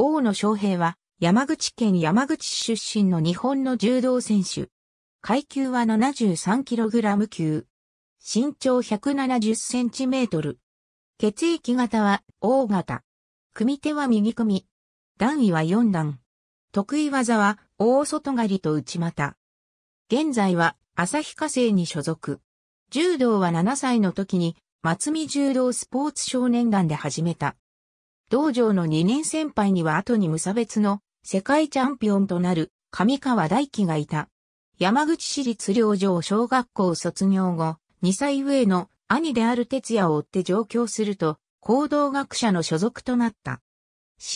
大野昌平は山口県山口市出身の日本の柔道選手。階級は 73kg 級。身長 170cm。血液型は O 型。組手は右組。段位は4段。得意技は大外刈りと内股。現在は旭化成に所属。柔道は7歳の時に松見柔道スポーツ少年団で始めた。道場の2年先輩には後に無差別の世界チャンピオンとなる上川大輝がいた。山口市立領場小学校卒業後、2歳上の兄である哲也を追って上京すると、行動学者の所属となった。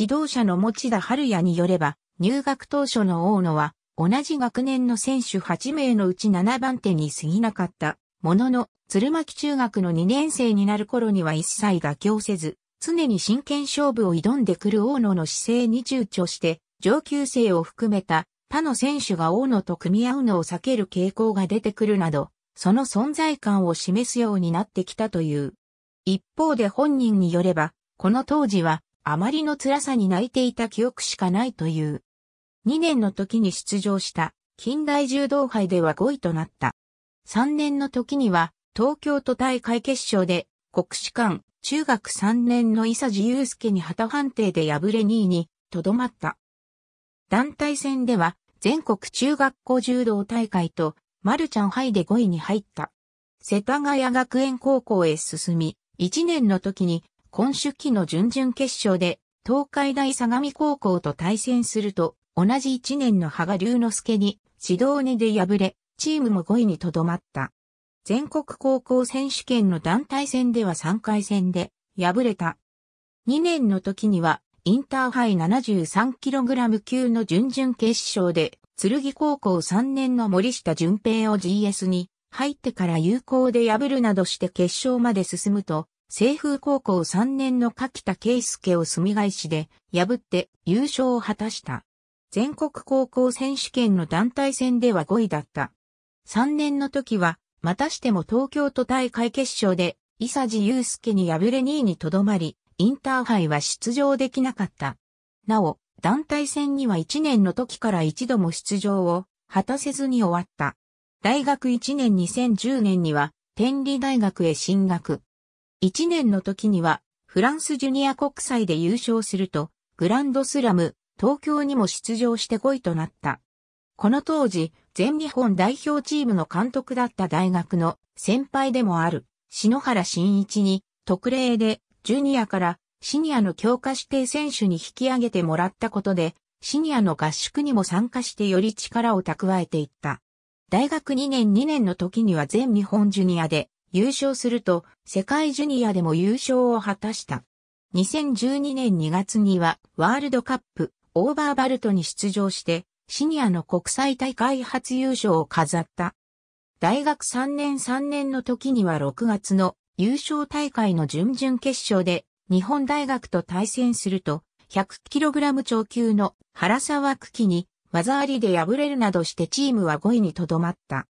指導者の持田春也によれば、入学当初の大野は、同じ学年の選手8名のうち7番手に過ぎなかった。ものの、鶴巻中学の2年生になる頃には一切妥協せず、常に真剣勝負を挑んでくる大野の姿勢に躊躇して、上級生を含めた他の選手が大野と組み合うのを避ける傾向が出てくるなど、その存在感を示すようになってきたという。一方で本人によれば、この当時は、あまりの辛さに泣いていた記憶しかないという。2年の時に出場した近代柔道杯では5位となった。3年の時には東京都大会決勝で国士官、中学3年の伊佐治祐介に旗判定で敗れ2位にとどまった。団体戦では全国中学校柔道大会とマルちゃんハイで5位に入った。世田谷学園高校へ進み、1年の時に今週期の準々決勝で東海大相模高校と対戦すると同じ1年の羽賀龍之介に指導根で敗れ、チームも5位にとどまった。全国高校選手権の団体戦では3回戦で敗れた。2年の時にはインターハイ 73kg 級の準々決勝で、剣高校3年の森下淳平を GS に入ってから有効で破るなどして決勝まで進むと、西風高校3年の柿田圭介を住み返しで破って優勝を果たした。全国高校選手権の団体戦では5位だった。3年の時はまたしても東京都大会決勝で、伊佐治祐介に敗れ2位にとどまり、インターハイは出場できなかった。なお、団体戦には1年の時から一度も出場を果たせずに終わった。大学1年2010年には天理大学へ進学。1年の時にはフランスジュニア国際で優勝するとグランドスラム東京にも出場して5位となった。この当時、全日本代表チームの監督だった大学の先輩でもある、篠原慎一に、特例で、ジュニアからシニアの強化指定選手に引き上げてもらったことで、シニアの合宿にも参加してより力を蓄えていった。大学2年2年の時には全日本ジュニアで優勝すると、世界ジュニアでも優勝を果たした。2012年2月には、ワールドカップ、オーバーバルトに出場して、シニアの国際大会初優勝を飾った。大学3年3年の時には6月の優勝大会の準々決勝で日本大学と対戦すると 100kg 超級の原沢久喜に技ありで敗れるなどしてチームは5位にとどまった。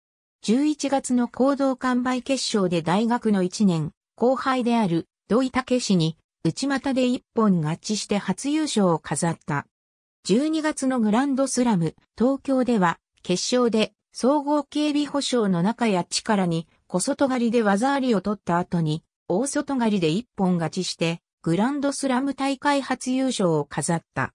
11月の行動完売決勝で大学の1年後輩である土井武氏に内股で一本勝ちして初優勝を飾った。12月のグランドスラム、東京では、決勝で、総合警備保障の中や力に、小外刈りで技ありを取った後に、大外刈りで一本勝ちして、グランドスラム大会初優勝を飾った。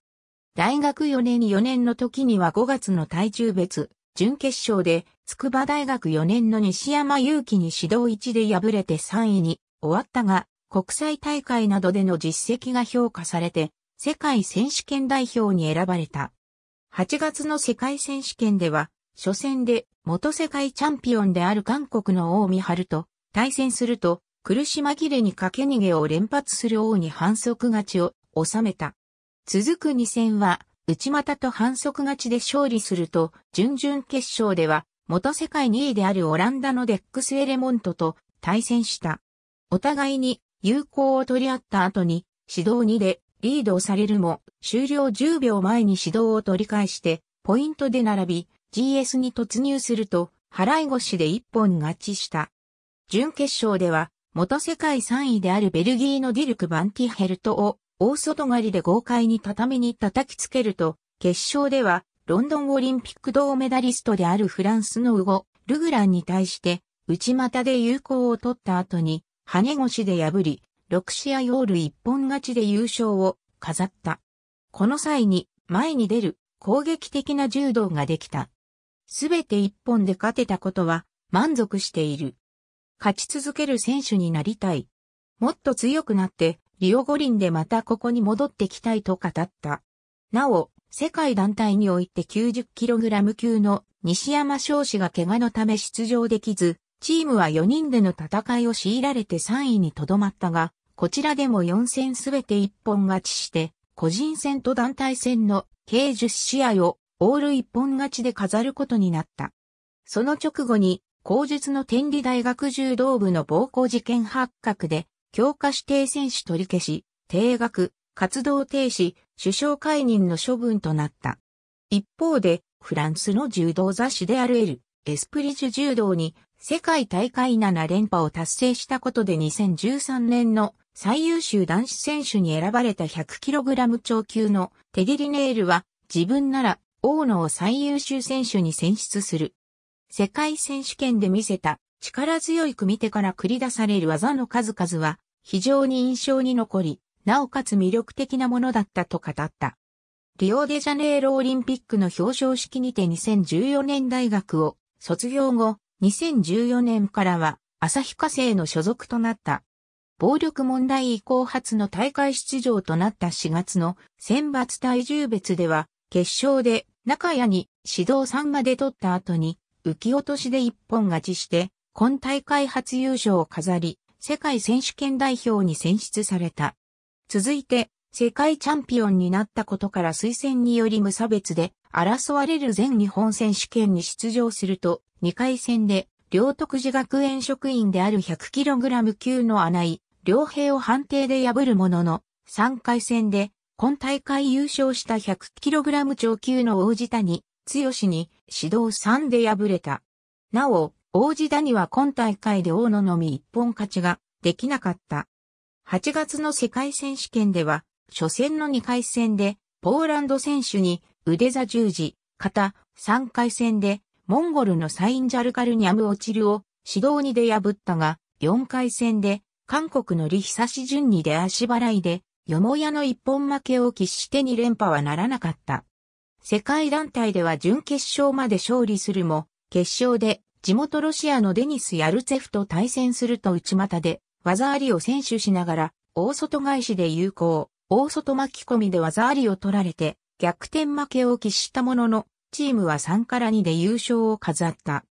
大学4年4年の時には5月の体重別、準決勝で、筑波大学4年の西山祐希に指導1で敗れて3位に終わったが、国際大会などでの実績が評価されて、世界選手権代表に選ばれた。8月の世界選手権では、初戦で元世界チャンピオンである韓国の大見春と対戦すると、苦し紛れに駆け逃げを連発する王に反則勝ちを収めた。続く2戦は、内股と反則勝ちで勝利すると、準々決勝では、元世界2位であるオランダのデックス・エレモントと対戦した。お互いに友好を取り合った後に、指導2でリードをされるも、終了10秒前に指導を取り返して、ポイントで並び、GS に突入すると、払い腰で一本勝ちした。準決勝では、元世界3位であるベルギーのディルク・バンティヘルトを、大外刈りで豪快に畳に叩きつけると、決勝では、ロンドンオリンピック銅メダリストであるフランスのウゴ・ルグランに対して、内股で有効を取った後に、跳ね腰で破り、6試合オール一本勝ちで優勝を飾った。この際に前に出る攻撃的な柔道ができた。すべて一本で勝てたことは満足している。勝ち続ける選手になりたい。もっと強くなってリオ五輪でまたここに戻ってきたいと語った。なお、世界団体において 90kg 級の西山翔士が怪我のため出場できず、チームは4人での戦いを強いられて3位にとどまったが、こちらでも4戦すべて一本勝ちして、個人戦と団体戦の計10試合をオール一本勝ちで飾ることになった。その直後に、後述の天理大学柔道部の暴行事件発覚で、強化指定選手取り消し、定額、活動停止、首相解任の処分となった。一方で、フランスの柔道雑誌であるエル、エスプリジュ柔道に世界大会7連覇を達成したことで2013年の最優秀男子選手に選ばれた 100kg 超級のテディリネールは自分なら大野を最優秀選手に選出する。世界選手権で見せた力強い組手から繰り出される技の数々は非常に印象に残り、なおかつ魅力的なものだったと語った。リオデジャネイロオリンピックの表彰式にて2014年大学を卒業後、2014年からは日化成の所属となった。暴力問題以降初の大会出場となった4月の選抜体重別では、決勝で中谷に指導3まで取った後に、浮き落としで一本勝ちして、今大会初優勝を飾り、世界選手権代表に選出された。続いて、世界チャンピオンになったことから推薦により無差別で争われる全日本選手権に出場すると、2回戦で、両徳寺学園職員である 100kg 級の穴井、両兵を判定で破るものの、3回戦で、今大会優勝した 100kg 超級の王子谷、剛に指導3で敗れた。なお、王子谷は今大会で大野のみ一本勝ちができなかった。8月の世界選手権では、初戦の2回戦で、ポーランド選手に腕座十字、肩3回戦で、モンゴルのサインジャルカルニャムオチルを指導2で破ったが、4回戦で韓国のリシジュ順に出足払いで、よもやの一本負けを喫して2連覇はならなかった。世界団体では準決勝まで勝利するも、決勝で地元ロシアのデニス・ヤルツェフと対戦すると内股で技ありを選手しながら、大外返しで有効、大外巻き込みで技ありを取られて、逆転負けを喫したものの、チームは3から2で優勝を飾った。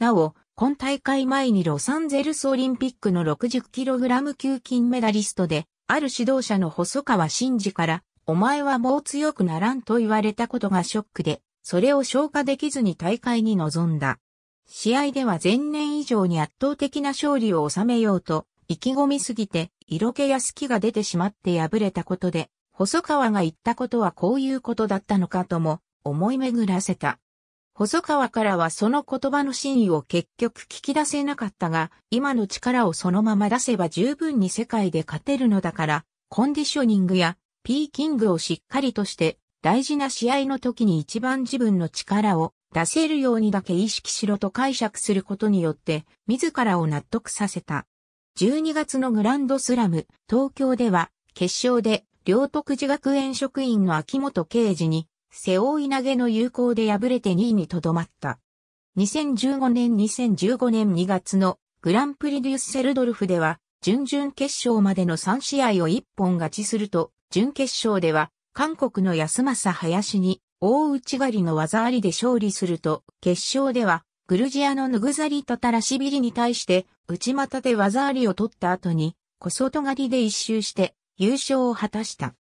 なお、今大会前にロサンゼルスオリンピックの 60kg 級金メダリストで、ある指導者の細川慎二から、お前はもう強くならんと言われたことがショックで、それを消化できずに大会に臨んだ。試合では前年以上に圧倒的な勝利を収めようと、意気込みすぎて、色気や隙が出てしまって敗れたことで、細川が言ったことはこういうことだったのかとも、思い巡らせた。細川からはその言葉の真意を結局聞き出せなかったが、今の力をそのまま出せば十分に世界で勝てるのだから、コンディショニングやピーキングをしっかりとして大事な試合の時に一番自分の力を出せるようにだけ意識しろと解釈することによって自らを納得させた。12月のグランドスラム東京では決勝で両徳寺学園職員の秋元刑事に背負い投げの有効で敗れて2位にとどまった。2015年2015年2月のグランプリデュッセルドルフでは、準々決勝までの3試合を1本勝ちすると、準決勝では、韓国の安政林に、大内狩りの技ありで勝利すると、決勝では、グルジアのヌグザリとタラシビリに対して、内股で技ありを取った後に、小外刈りで一周して、優勝を果たした。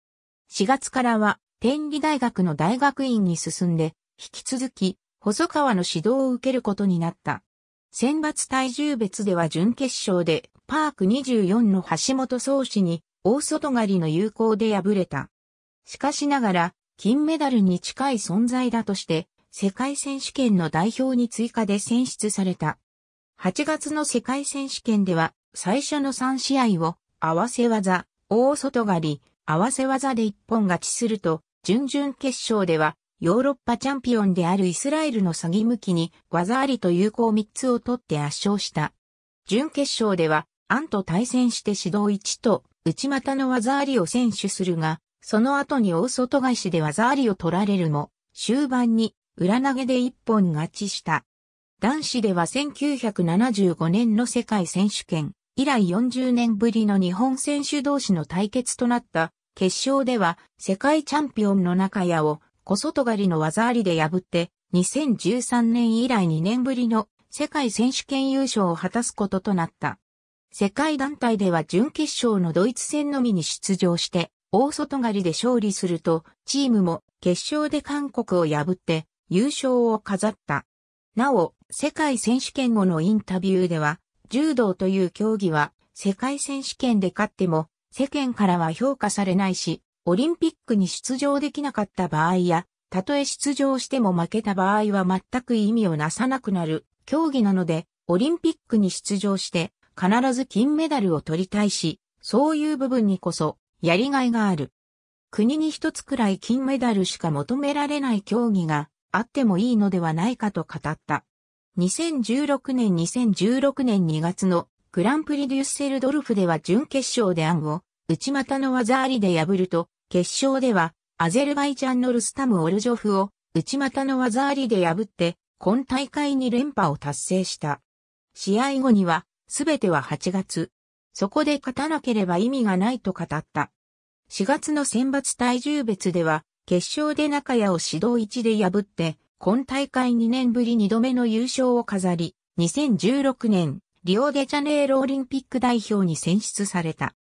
4月からは、天理大学の大学院に進んで、引き続き、細川の指導を受けることになった。選抜体重別では準決勝で、パーク24の橋本宗氏に、大外刈りの有効で敗れた。しかしながら、金メダルに近い存在だとして、世界選手権の代表に追加で選出された。8月の世界選手権では、最初の3試合を、合わせ技、大外刈り、合わせ技で一本勝ちすると、準々決勝では、ヨーロッパチャンピオンであるイスラエルの詐欺向きに技ありと有効3つを取って圧勝した。準決勝では、アンと対戦して指導1と内股の技ありを選手するが、その後に大外返しで技ありを取られるも、終盤に裏投げで一本勝ちした。男子では1975年の世界選手権以来40年ぶりの日本選手同士の対決となった決勝では世界チャンピオンの中谷を小外刈りの技ありで破って2013年以来2年ぶりの世界選手権優勝を果たすこととなった。世界団体では準決勝のドイツ戦のみに出場して、大外刈りで勝利すると、チームも決勝で韓国を破って優勝を飾った。なお、世界選手権後のインタビューでは、柔道という競技は世界選手権で勝っても世間からは評価されないし、オリンピックに出場できなかった場合や、たとえ出場しても負けた場合は全く意味をなさなくなる競技なので、オリンピックに出場して必ず金メダルを取りたいし、そういう部分にこそやりがいがある。国に一つくらい金メダルしか求められない競技があってもいいのではないかと語った。2016年2016年2月のグランプリデュッセルドルフでは準決勝でアンを内股の技ありで破ると、決勝ではアゼルバイジャンのルスタム・オルジョフを内股の技ありで破って、今大会に連覇を達成した。試合後には、すべては8月。そこで勝たなければ意味がないと語った。4月の選抜体重別では、決勝で中谷を指導1で破って、今大会2年ぶり2度目の優勝を飾り、2016年リオデジャネイロオリンピック代表に選出された。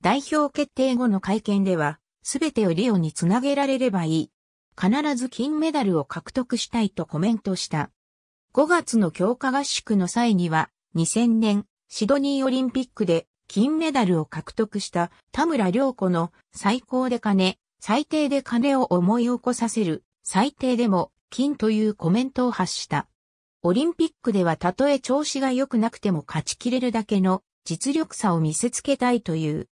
代表決定後の会見では、すべてをリオにつなげられればいい。必ず金メダルを獲得したいとコメントした。5月の強化合宿の際には、2000年シドニーオリンピックで金メダルを獲得した田村良子の最高で金、最低で金を思い起こさせる、最低でも金というコメントを発した。オリンピックではたとえ調子が良くなくても勝ちきれるだけの実力差を見せつけたいという。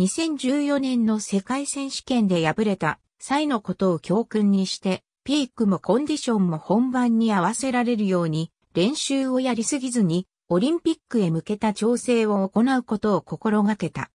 2014年の世界選手権で敗れた際のことを教訓にして、ピークもコンディションも本番に合わせられるように練習をやりすぎずにオリンピックへ向けた調整を行うことを心がけた。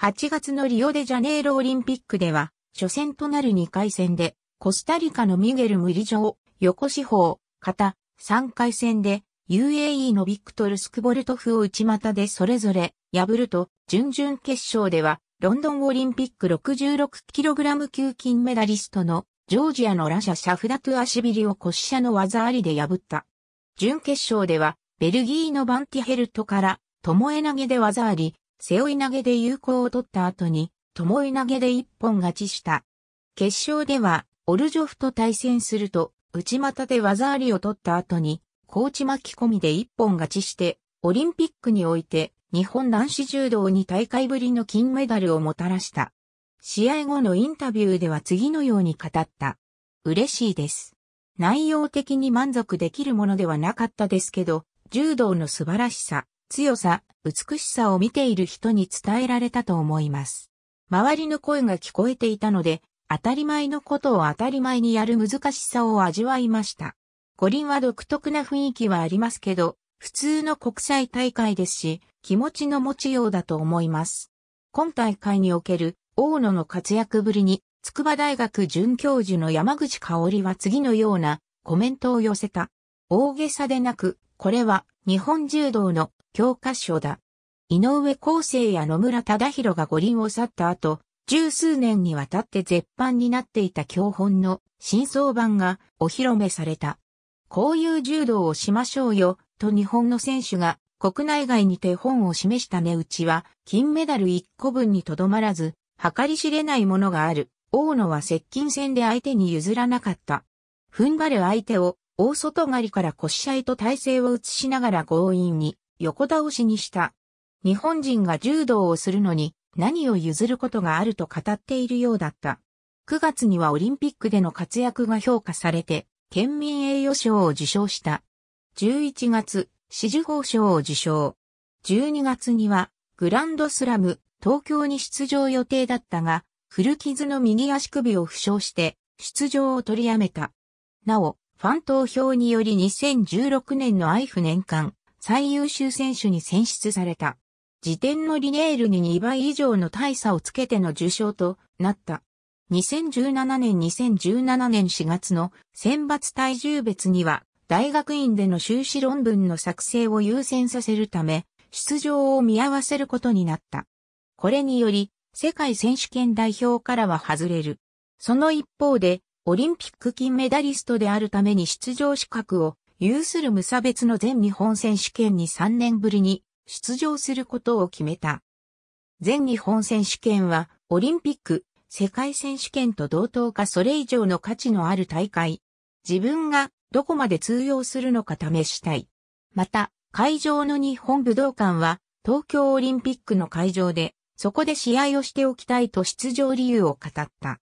8月のリオデジャネイロオリンピックでは、初戦となる2回戦で、コスタリカのミゲル・ムリジョー、横四方、型、3回戦で UAE のビクトル・スクボルトフを内股でそれぞれ破ると、準々決勝ではロンドンオリンピック 66kg 級金メダリストのジョージアのラシャ・シャフダトゥアシビリを骨者の技ありで破った。準決勝ではベルギーのバンティヘルトからともえ投げで技あり、背負い投げで有効を取った後に、ともえ投げで一本勝ちした。決勝では、オルジョフと対戦すると、内股で技ありを取った後に、高知巻き込みで一本勝ちして、オリンピックにおいて、日本男子柔道に大会ぶりの金メダルをもたらした。試合後のインタビューでは次のように語った。嬉しいです。内容的に満足できるものではなかったですけど、柔道の素晴らしさ、強さ、美しさを見ている人に伝えられたと思います。周りの声が聞こえていたので、当たり前のことを当たり前にやる難しさを味わいました。五輪は独特な雰囲気はありますけど、普通の国際大会ですし、気持ちの持ちようだと思います。今大会における大野の活躍ぶりに、筑波大学准教授の山口香織は次のようなコメントを寄せた。大げさでなく、これは日本柔道の教科書だ。井上康生や野村忠宏が五輪を去った後、十数年にわたって絶版になっていた教本の真相版がお披露目された。こういう柔道をしましょうよ、と日本の選手が国内外にて本を示した値打ちは、金メダル1個分にとどまらず、計り知れないものがある。大野は接近戦で相手に譲らなかった。踏ん張る相手を、大外刈りから腰合いと体勢を移しながら強引に横倒しにした。日本人が柔道をするのに何を譲ることがあると語っているようだった。9月にはオリンピックでの活躍が評価されて、県民栄誉賞を受賞した。11月、紫綬褒賞を受賞。12月には、グランドスラム、東京に出場予定だったが、古傷の右足首を負傷して、出場を取りやめた。なお、ファン投票により2016年のイフ年間最優秀選手に選出された。時点のリネールに2倍以上の大差をつけての受賞となった。2017年2017年4月の選抜体重別には大学院での修士論文の作成を優先させるため出場を見合わせることになった。これにより世界選手権代表からは外れる。その一方でオリンピック金メダリストであるために出場資格を有する無差別の全日本選手権に3年ぶりに出場することを決めた。全日本選手権は、オリンピック、世界選手権と同等かそれ以上の価値のある大会。自分がどこまで通用するのか試したい。また、会場の日本武道館は、東京オリンピックの会場で、そこで試合をしておきたいと出場理由を語った。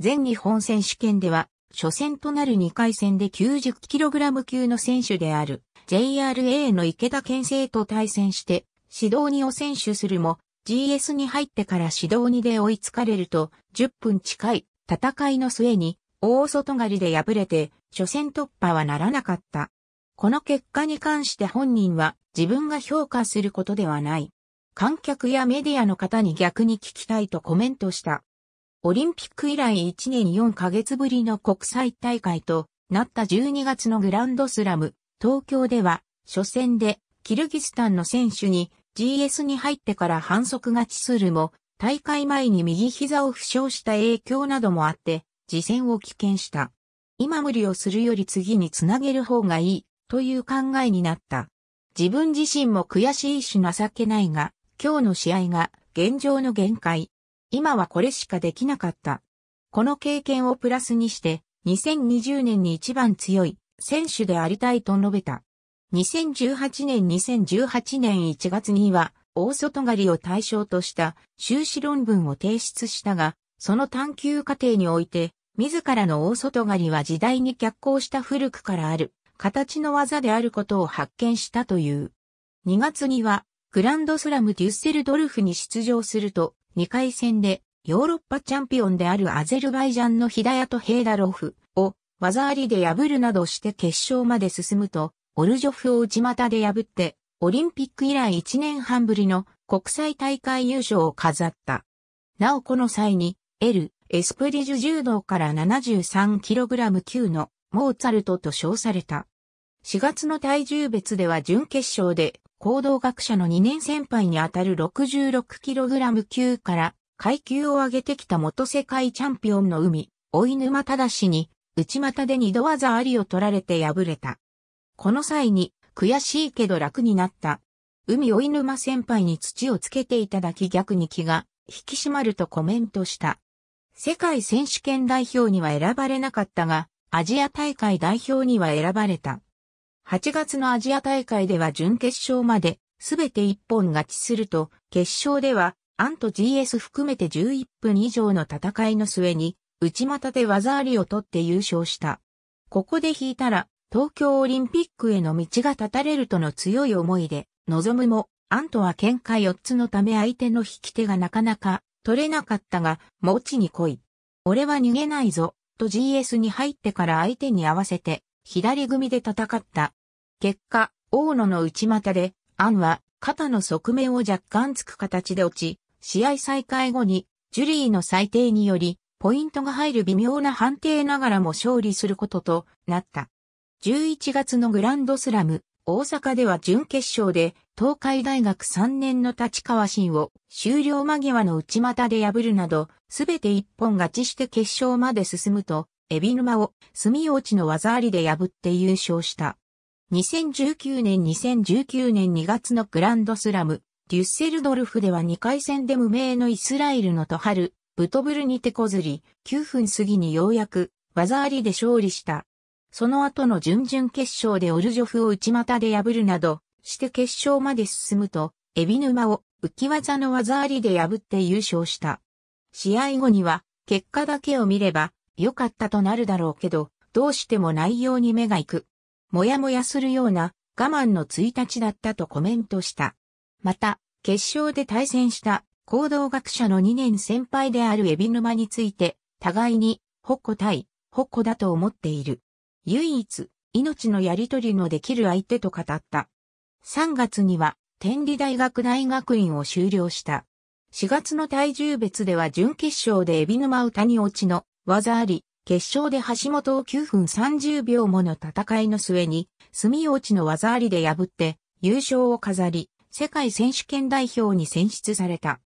全日本選手権では、初戦となる2回戦で 90kg 級の選手である JRA の池田健生と対戦して指導2を選手するも GS に入ってから指導2で追いつかれると10分近い戦いの末に大外刈りで敗れて初戦突破はならなかった。この結果に関して本人は自分が評価することではない。観客やメディアの方に逆に聞きたいとコメントした。オリンピック以来1年4ヶ月ぶりの国際大会となった12月のグランドスラム、東京では、初戦でキルギスタンの選手に GS に入ってから反則勝ちするも、大会前に右膝を負傷した影響などもあって、次戦を棄権した。今無理をするより次につなげる方がいい、という考えになった。自分自身も悔しいし情けないが、今日の試合が現状の限界、今はこれしかできなかった。この経験をプラスにして、2020年に一番強い選手でありたいと述べた。2018年2018年1月には、大外刈りを対象とした修士論文を提出したが、その探求過程において、自らの大外刈りは時代に脚光した古くからある、形の技であることを発見したという。2月には、グランドスラムデュッセルドルフに出場すると、2回戦でヨーロッパチャンピオンであるアゼルバイジャンのヒダヤとヘイダロフを技ありで破るなどして決勝まで進むと、オルジョフを内股で破って、オリンピック以来1年半ぶりの国際大会優勝を飾った。なおこの際に、L、エスプリジュ柔道から 73kg 級のモーツァルトと称された。4月の体重別では準決勝で行動学者の2年先輩にあたる 66kg 級から階級を上げてきた元世界チャンピオンの海、追沼正に内股で二度技ありを取られて敗れた。この際に悔しいけど楽になった。海追沼先輩に土をつけていただき逆に気が引き締まるとコメントした。世界選手権代表には選ばれなかったが、アジア大会代表には選ばれた。8月のアジア大会では準決勝まで、すべて1本勝ちすると、決勝では、アンと GS 含めて11分以上の戦いの末に、内股で技ありを取って優勝した。ここで引いたら、東京オリンピックへの道が断たれるとの強い思いで、望むも、アンとは喧嘩4つのため相手の引き手がなかなか取れなかったが、持ちに来い。俺は逃げないぞ、と GS に入ってから相手に合わせて、左組で戦った。結果、大野の内股で、アンは肩の側面を若干つく形で落ち、試合再開後に、ジュリーの裁定により、ポイントが入る微妙な判定ながらも勝利することとなった。11月のグランドスラム、大阪では準決勝で、東海大学3年の立川新を終了間際の内股で破るなど、すべて一本勝ちして決勝まで進むと、エビ沼を、墨落ちの技ありで破って優勝した。2019年2019年2月のグランドスラム、デュッセルドルフでは2回戦で無名のイスラエルのトハル、ブトブルに手こずり、9分過ぎにようやく、技ありで勝利した。その後の準々決勝でオルジョフを内股で破るなど、して決勝まで進むと、エビ沼を浮き技の技ありで破って優勝した。試合後には、結果だけを見れば、良かったとなるだろうけど、どうしても内容に目が行く。もやもやするような我慢の1日だったとコメントした。また、決勝で対戦した行動学者の2年先輩であるエビ沼について、互いに、ほこた対、ほっこだと思っている。唯一、命のやりとりのできる相手と語った。3月には、天理大学大学院を修了した。4月の体重別では準決勝でエビ沼歌に落ちの技あり、決勝で橋本を9分30秒もの戦いの末に、住落の技ありで破って優勝を飾り、世界選手権代表に選出された。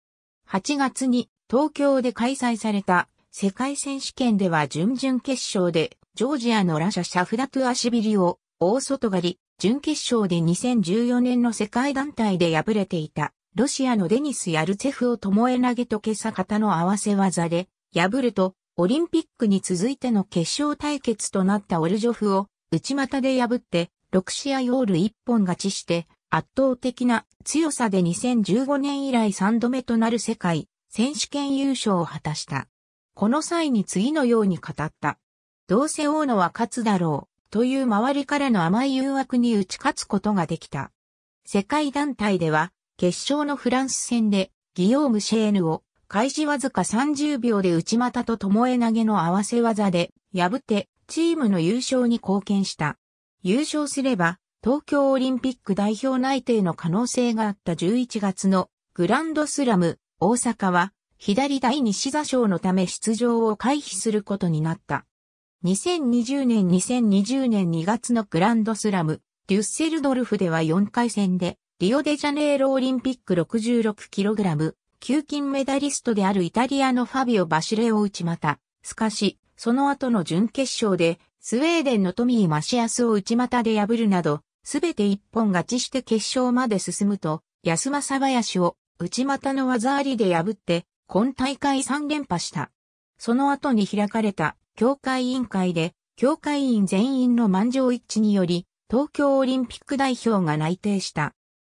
8月に東京で開催された世界選手権では準々決勝でジョージアのラシャ・シャフダトゥアシビリを大外刈り、準決勝で2014年の世界団体で敗れていた、ロシアのデニス・ヤルツェフを巴投げと袈裟型の合わせ技で、破ると、オリンピックに続いての決勝対決となったオルジョフを内股で破って6試合オール1本勝ちして圧倒的な強さで2015年以来3度目となる世界選手権優勝を果たした。この際に次のように語った。どうせ大野は勝つだろうという周りからの甘い誘惑に打ち勝つことができた。世界団体では決勝のフランス戦でギオーム・シェーヌを開始わずか30秒で内股と巴投げの合わせ技で破ってチームの優勝に貢献した。優勝すれば東京オリンピック代表内定の可能性があった11月のグランドスラム大阪は左第西座賞のため出場を回避することになった。2020年2020年2月のグランドスラム、デュッセルドルフでは4回戦で、リオデジャネイロオリンピック 66kg、球金メダリストであるイタリアのファビオ・バシレを打ちまた。しかし、その後の準決勝で、スウェーデンのトミー・マシアスを内股で破るなど、すべて一本勝ちして決勝まで進むと、安政林を内股の技ありで破って、今大会3連覇した。その後に開かれた、協会委員会で、協会員全員の満場一致により、東京オリンピック代表が内定した。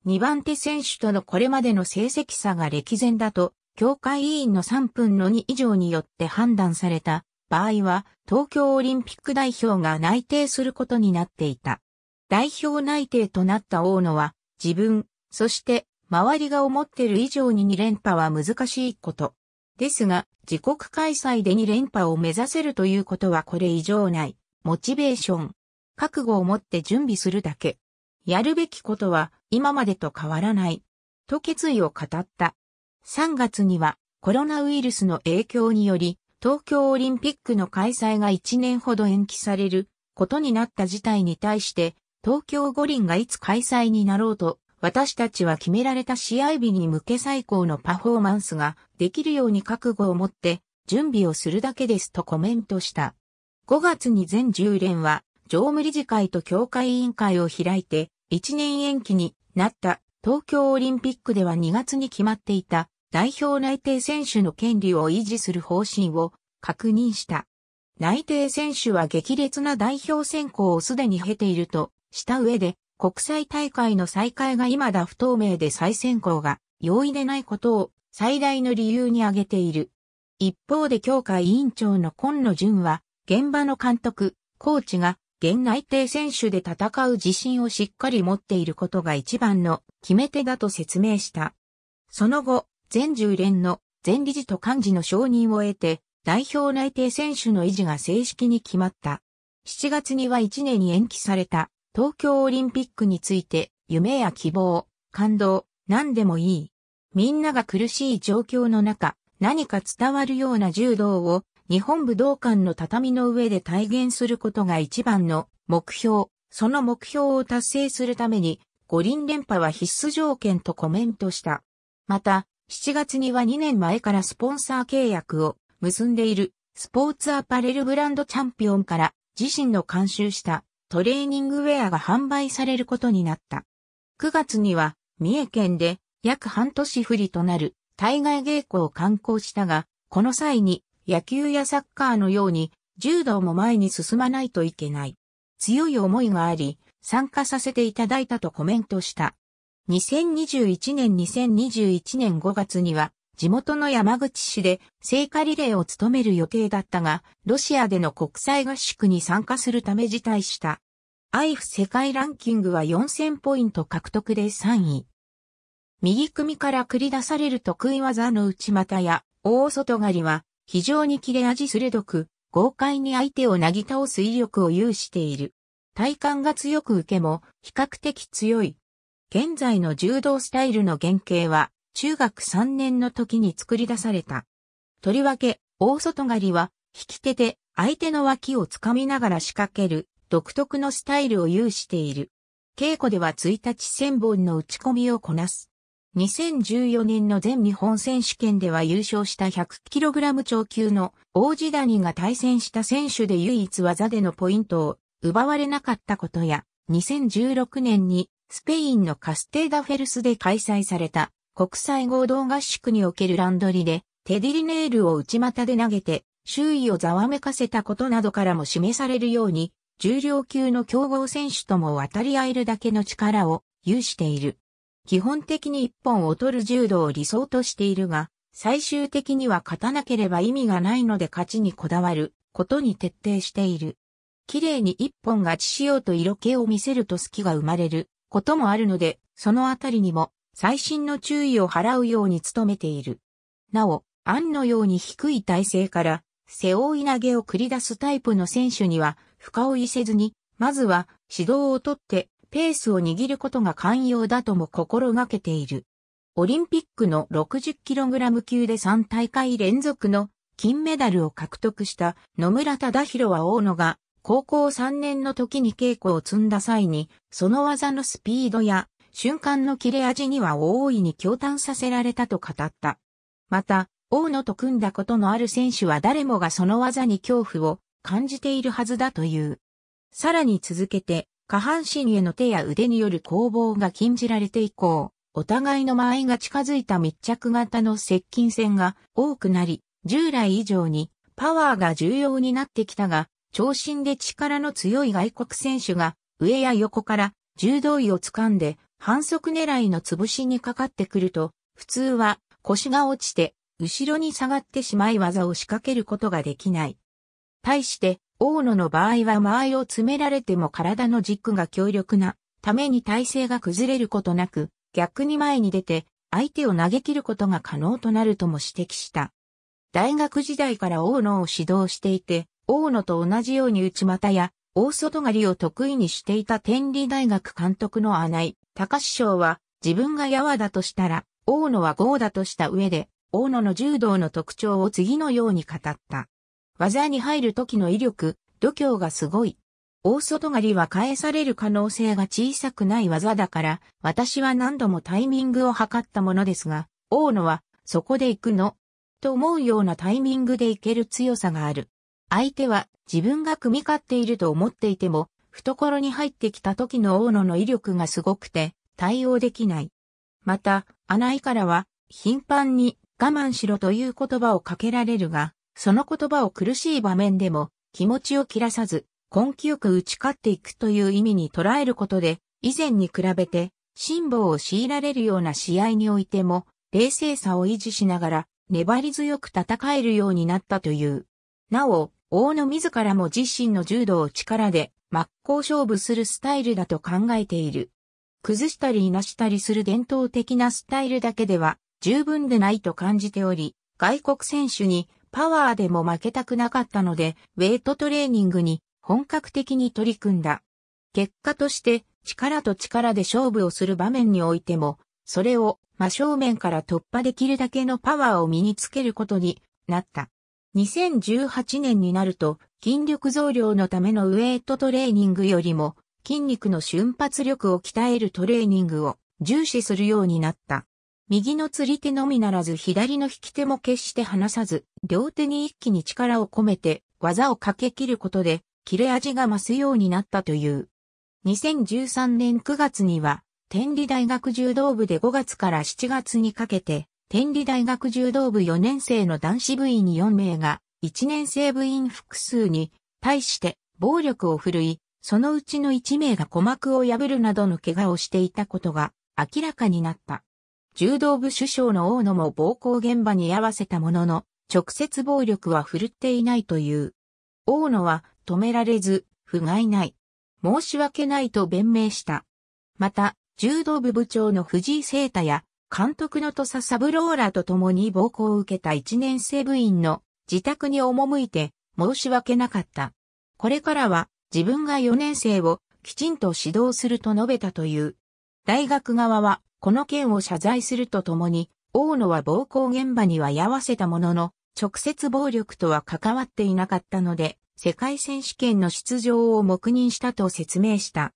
2番手選手とのこれまでの成績差が歴然だと、協会委員の3分の2以上によって判断された場合は、東京オリンピック代表が内定することになっていた。代表内定となった大野は、自分、そして周りが思ってる以上に2連覇は難しいこと。ですが、自国開催で2連覇を目指せるということはこれ以上ない。モチベーション。覚悟を持って準備するだけ。やるべきことは今までと変わらない、と決意を語った。3月にはコロナウイルスの影響により、東京オリンピックの開催が1年ほど延期されることになった事態に対して、東京五輪がいつ開催になろうと、私たちは決められた試合日に向け最高のパフォーマンスができるように覚悟を持って準備をするだけですとコメントした。5月に全10連は常務理事会と協会委員会を開いて1年延期になった東京オリンピックでは2月に決まっていた代表内定選手の権利を維持する方針を確認した。内定選手は激烈な代表選考をすでに経ているとした上で、国際大会の再開が未だ不透明で再選考が容易でないことを最大の理由に挙げている。一方で協会委員長の今野淳は、現場の監督、コーチが現内定選手で戦う自信をしっかり持っていることが一番の決め手だと説明した。その後、全10連の前理事と幹事の承認を得て、代表内定選手の維持が正式に決まった。7月には1年に延期された東京オリンピックについて、夢や希望、感動、何でもいい。みんなが苦しい状況の中、何か伝わるような柔道を日本武道館の畳の上で体現することが一番の目標、その目標を達成するために五輪連覇は必須条件とコメントした。また、7月には2年前からスポンサー契約を結んでいるスポーツアパレルブランドチャンピオンから自身の監修したトレーニングウェアが販売されることになった。9月には三重県で約半年振りとなる対外稽古を観光したが、この際に野球やサッカーのように、柔道も前に進まないといけない。強い思いがあり、参加させていただいたとコメントした。2021年2021年5月には、地元の山口市で聖火リレーを務める予定だったが、ロシアでの国際合宿に参加するため辞退した。IF 世界ランキングは4000ポイント獲得で3位。右組から繰り出される得意技の内股や大外刈りは非常に切れ味鋭く、豪快に相手をなぎ倒す威力を有している。体幹が強く受けも比較的強い。現在の柔道スタイルの原型は中学3年の時に作り出された。とりわけ、大外刈りは引き手で相手の脇をつかみながら仕掛ける独特のスタイルを有している。稽古では1日1000本の打ち込みをこなす。2014年の全日本選手権では優勝した 100kg 超級の王子谷が対戦した選手で唯一技でのポイントを奪われなかったことや、2016年にスペインのカステーダフェルスで開催された国際合同合宿におけるランドリでテディリネールを内股で投げて周囲をざわめかせたことなどからも示されるように、重量級の強豪選手とも渡り合えるだけの力を有している。基本的に一本を取る柔道を理想としているが、最終的には勝たなければ意味がないので勝ちにこだわることに徹底している。綺麗に一本勝ちしようと色気を見せると隙が生まれることもあるので、そのあたりにも最新の注意を払うように努めている。なお、案のように低い体勢から背負い投げを繰り出すタイプの選手には深追いせずに、まずは指導を取ってペースを握ることが肝要だとも心がけている。オリンピックの 60kg 級で3大会連続の金メダルを獲得した野村忠宏は大野が高校3年の時に稽古を積んだ際に、その技のスピードや瞬間の切れ味には大いに驚嘆させられたと語った。また、大野と組んだことのある選手は誰もがその技に恐怖を感じているはずだという。さらに続けて、下半身への手や腕による攻防が禁じられて以降、お互いの間合いが近づいた密着型の接近戦が多くなり、従来以上にパワーが重要になってきたが、長身で力の強い外国選手が上や横から柔道位を掴んで反則狙いの潰しにかかってくると、普通は腰が落ちて後ろに下がってしまい技を仕掛けることができない。対して大野の場合は間合いを詰められても体の軸が強力なために体勢が崩れることなく、逆に前に出て相手を投げ切ることが可能となるとも指摘した。大学時代から大野を指導していて、大野と同じように内股や大外刈りを得意にしていた天理大学監督の穴井隆章は自分が矢和だとしたら、大野は豪だとした上で、大野の柔道の特徴を次のように語った。技に入る時の威力、度胸がすごい。大外刈りは返される可能性が小さくない技だから、私は何度もタイミングを測ったものですが、大野は、そこで行くの、と思うようなタイミングで行ける強さがある。相手は自分が組み勝っていると思っていても、懐に入ってきた時の大野の威力がすごくて、対応できない。また、穴井からは、頻繁に我慢しろという言葉をかけられるが、その言葉を苦しい場面でも気持ちを切らさず、根気よく打ち勝っていくという意味に捉えることで、以前に比べて辛抱を強いられるような試合においても、冷静さを維持しながら粘り強く戦えるようになったという。なお、大野自らも自身の柔道を力で真っ向勝負するスタイルだと考えている。崩したりいなしたりする伝統的なスタイルだけでは十分でないと感じており、外国選手にパワーでも負けたくなかったので、ウェイトトレーニングに本格的に取り組んだ。結果として、力と力で勝負をする場面においても、それを真正面から突破できるだけのパワーを身につけることになった。2018年になると、筋力増量のためのウェイトトレーニングよりも、筋肉の瞬発力を鍛えるトレーニングを重視するようになった。右の釣り手のみならず左の引き手も決して離さず、両手に一気に力を込めて技をかけ切ることで切れ味が増すようになったという。2013年9月には、天理大学柔道部で5月から7月にかけて、天理大学柔道部4年生の男子部員4名が、1年生部員複数に、対して暴力を振るい、そのうちの1名が鼓膜を破るなどの怪我をしていたことが明らかになった。柔道部首相の大野も暴行現場に居合わせたものの、直接暴力は振るっていないという。大野は止められず、不甲斐ない。申し訳ないと弁明した。また、柔道部部長の藤井聖太や、監督の土佐ローラと共に暴行を受けた一年生部員の自宅に赴いて申し訳なかった。これからは自分が4年生をきちんと指導すると述べたという。大学側はこの件を謝罪するとともに、大野は暴行現場には居合わせたものの、直接暴力とは関わっていなかったので、世界選手権の出場を黙認したと説明した。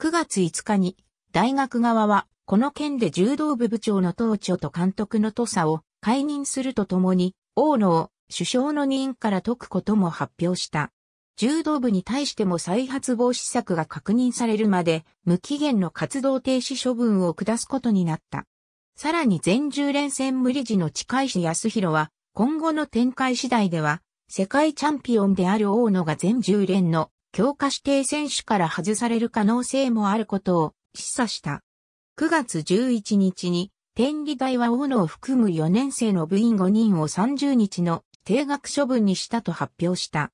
9月5日に、大学側は、この件で柔道部部長の当庁と監督の土佐を解任するとともに、大野を首相の任から解くことも発表した。柔道部に対しても再発防止策が確認されるまで、無期限の活動停止処分を下すことになった。さらに全10連戦無理時の近石康弘は、今後の展開次第では、世界チャンピオンである大野が全10連の強化指定選手から外される可能性もあることを示唆した。9月11日に、天理大は大野を含む4年生の部員5人を30日の定額処分にしたと発表した。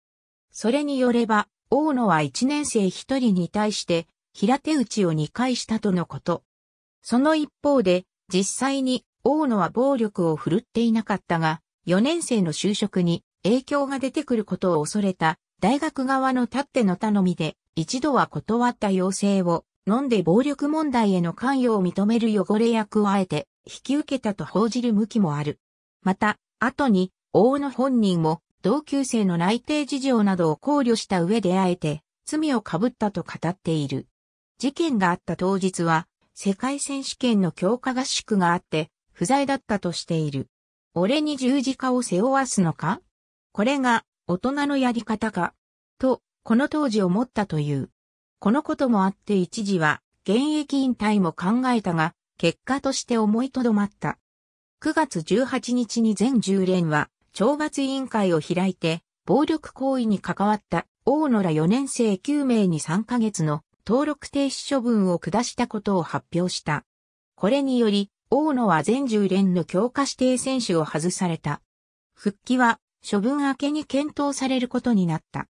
それによれば、大野は1年生1人に対して、平手打ちを2回したとのこと。その一方で、実際に大野は暴力を振るっていなかったが、4年生の就職に影響が出てくることを恐れた大学側の立っての頼みで、一度は断った要請を飲んで暴力問題への関与を認める汚れ役をあえて引き受けたと報じる向きもある。また、後に、大野本人も同級生の内定事情などを考慮した上であえて、罪をかぶったと語っている。事件があった当日は、世界選手権の強化合宿があって、不在だったとしている。俺に十字架を背負わすのかこれが、大人のやり方か。と、この当時思ったという。このこともあって一時は、現役引退も考えたが、結果として思いとどまった。9月18日に全10連は、懲罰委員会を開いて、暴力行為に関わった大野ら4年生9名に3ヶ月の登録停止処分を下したことを発表した。これにより、大野は全10連の強化指定選手を外された。復帰は処分明けに検討されることになった。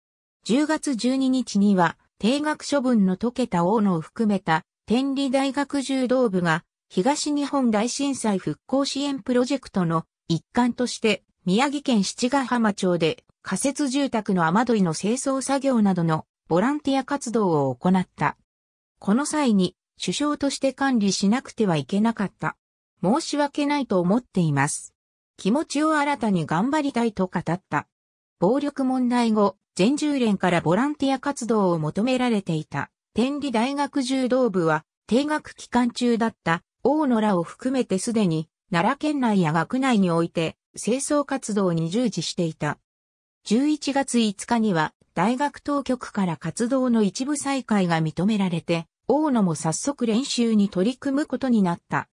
10月12日には、定額処分の解けた大野を含めた天理大学柔道部が東日本大震災復興支援プロジェクトの一環として宮城県七ヶ浜町で仮設住宅の雨どいの清掃作業などのボランティア活動を行った。この際に首相として管理しなくてはいけなかった。申し訳ないと思っています。気持ちを新たに頑張りたいと語った。暴力問題後、全従連からボランティア活動を求められていた。天理大学柔道部は、定額期間中だった、大野らを含めてすでに、奈良県内や学内において、清掃活動に従事していた。11月5日には大学当局から活動の一部再開が認められて、大野も早速練習に取り組むことになった。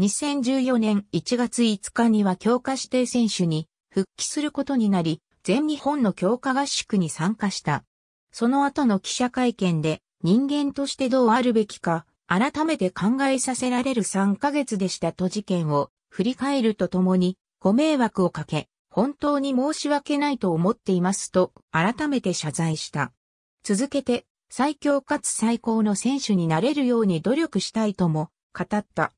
2014年1月5日には強化指定選手に復帰することになり、全日本の強化合宿に参加した。その後の記者会見で人間としてどうあるべきか、改めて考えさせられる3ヶ月でしたと事件を振り返るとともに、ご迷惑をかけ、本当に申し訳ないと思っていますと改めて謝罪した。続けて最強かつ最高の選手になれるように努力したいとも語った。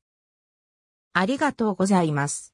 ありがとうございます。